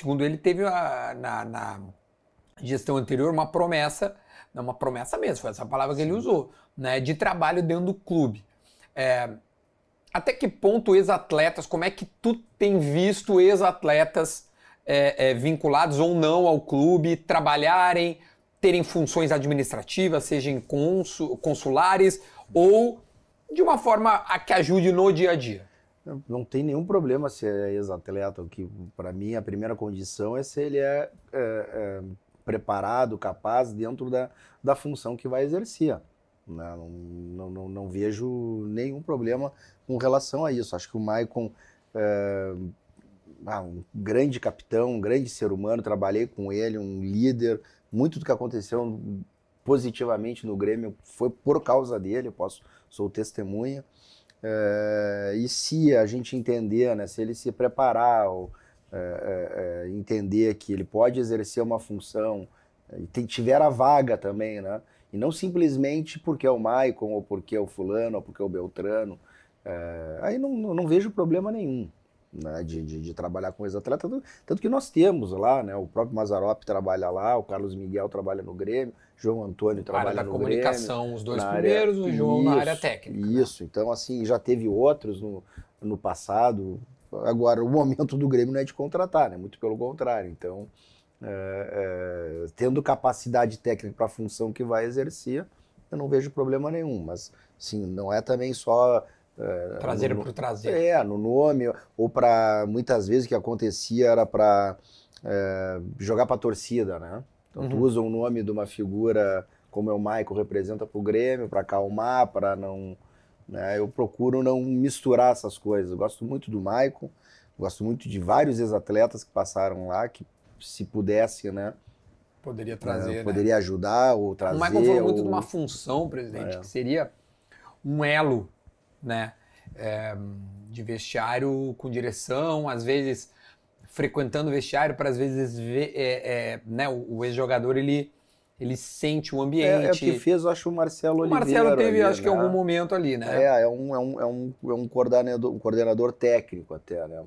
Segundo ele, teve a, na, na gestão anterior uma promessa, não uma promessa mesmo, foi essa palavra que Sim. ele usou, né, de trabalho dentro do clube. É, até que ponto ex-atletas, como é que tu tem visto ex-atletas é, é, vinculados ou não ao clube trabalharem, terem funções administrativas, sejam consul, consulares ou de uma forma a que ajude no dia a dia? Não tem nenhum problema se é ex-atleta. que, para mim, a primeira condição é se ele é, é, é, preparado, capaz dentro da, da função que vai exercer. Né? Não, não, não, não, vejo nenhum problema com relação a isso. Acho que o Maicon é ah, um grande capitão, um grande ser humano. Trabalhei com ele, um líder. Muito do que aconteceu positivamente no Grêmio foi por causa dele. Eu posso, sou testemunha. É, e se a gente entender, né, se ele se preparar ou é, é, entender que ele pode exercer uma função e tem, tiver a vaga também, né? E não simplesmente porque é o Maicon, ou porque é o fulano, ou porque é o Beltrano. aí não, não, não vejo problema nenhum né, de, de, de, trabalhar com ex-atleta, tanto, tanto, que nós temos lá, né, o próprio Mazarop trabalha lá, o Carlos Miguel trabalha no Grêmio, João Antônio trabalha na área da comunicação, os dois primeiros, área, o João isso, na área técnica. Né? Isso, então assim, já teve outros no, no passado, agora o momento do Grêmio não é de contratar, né, muito pelo contrário, então é, é, tendo capacidade técnica para a função que vai exercer, eu não vejo problema nenhum, mas sim, não é também só é, traseiro no, por traseiro. É, no nome, ou para muitas vezes o que acontecia era para é, jogar para a torcida, né? Então uhum. tu usa o nome de uma figura como é o Michael representa para o Grêmio, para acalmar, para não. Né? Eu procuro não misturar essas coisas. Eu gosto muito do Michael, gosto muito de vários ex-atletas que passaram lá, que se pudesse, né? Poderia é, trazer. Né? poderia ajudar ou trazer. O Michael falou ou... muito de uma função, presidente, é. que seria um elo né? É, de vestiário com direção, às vezes frequentando o vestiário para às vezes ver, é, é, né, o, o ex-jogador ele ele sente o ambiente. É, é o que fez, eu acho, o Marcelo Oliveira. O Marcelo teve, ali, acho né? que, algum momento ali, né? É, é um, é um, é um, é um, coordenador, um coordenador técnico até, né?